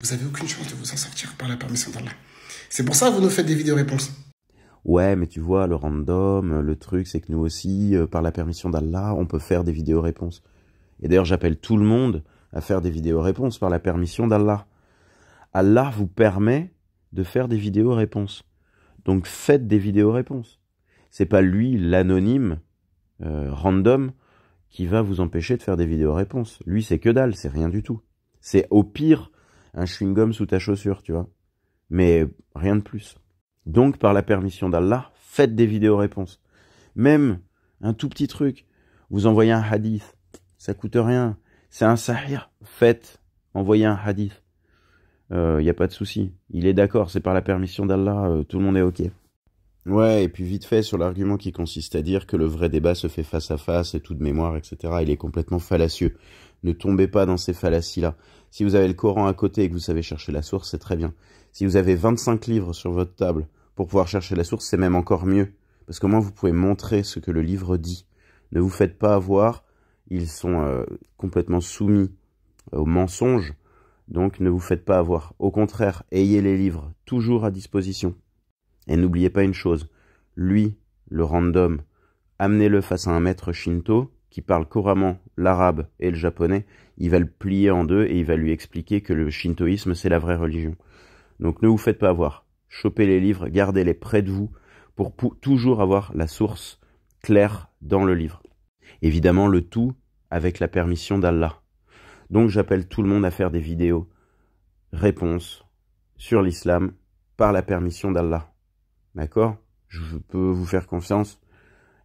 vous n'avez aucune chance de vous en sortir par la permission d'Allah. C'est pour ça que vous nous faites des vidéos-réponses. Ouais, mais tu vois, le random, le truc, c'est que nous aussi, euh, par la permission d'Allah, on peut faire des vidéos-réponses. Et d'ailleurs, j'appelle tout le monde à faire des vidéos-réponses par la permission d'Allah. Allah vous permet de faire des vidéos-réponses. Donc faites des vidéos-réponses. C'est pas lui, l'anonyme, euh, random, qui va vous empêcher de faire des vidéos-réponses. Lui, c'est que dalle, c'est rien du tout. C'est au pire un chewing-gum sous ta chaussure, tu vois. Mais rien de plus. Donc, par la permission d'Allah, faites des vidéos-réponses. Même un tout petit truc. Vous envoyez un hadith, ça coûte rien. C'est un sahir. Faites, envoyez un hadith. Il euh, n'y a pas de souci. Il est d'accord, c'est par la permission d'Allah, euh, tout le monde est OK. Ouais, et puis vite fait sur l'argument qui consiste à dire que le vrai débat se fait face à face et tout de mémoire, etc. Il est complètement fallacieux. Ne tombez pas dans ces fallacies-là. Si vous avez le Coran à côté et que vous savez chercher la source, c'est très bien. Si vous avez 25 livres sur votre table pour pouvoir chercher la source, c'est même encore mieux. Parce qu'au moins vous pouvez montrer ce que le livre dit. Ne vous faites pas avoir, ils sont euh, complètement soumis aux mensonges, donc ne vous faites pas avoir. Au contraire, ayez les livres toujours à disposition. Et n'oubliez pas une chose, lui, le random, amenez-le face à un maître shinto qui parle couramment l'arabe et le japonais, il va le plier en deux et il va lui expliquer que le shintoïsme c'est la vraie religion. Donc ne vous faites pas avoir, chopez les livres, gardez-les près de vous pour toujours avoir la source claire dans le livre. Évidemment le tout avec la permission d'Allah. Donc j'appelle tout le monde à faire des vidéos réponses sur l'islam par la permission d'Allah. D'accord Je peux vous faire confiance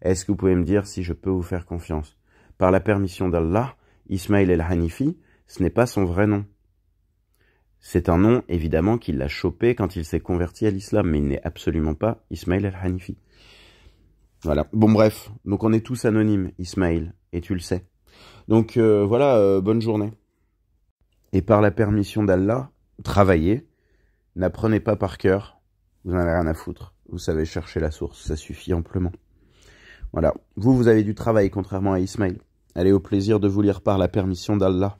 Est-ce que vous pouvez me dire si je peux vous faire confiance Par la permission d'Allah, Ismaïl el-Hanifi, ce n'est pas son vrai nom. C'est un nom, évidemment, qu'il a chopé quand il s'est converti à l'islam, mais il n'est absolument pas Ismaïl el-Hanifi. Voilà. Bon, bref. Donc, on est tous anonymes, Ismaël, et tu le sais. Donc, euh, voilà, euh, bonne journée. Et par la permission d'Allah, travaillez. N'apprenez pas par cœur. Vous n'en avez rien à foutre vous savez chercher la source, ça suffit amplement. Voilà, vous, vous avez du travail, contrairement à Ismaël. Allez au plaisir de vous lire par la permission d'Allah.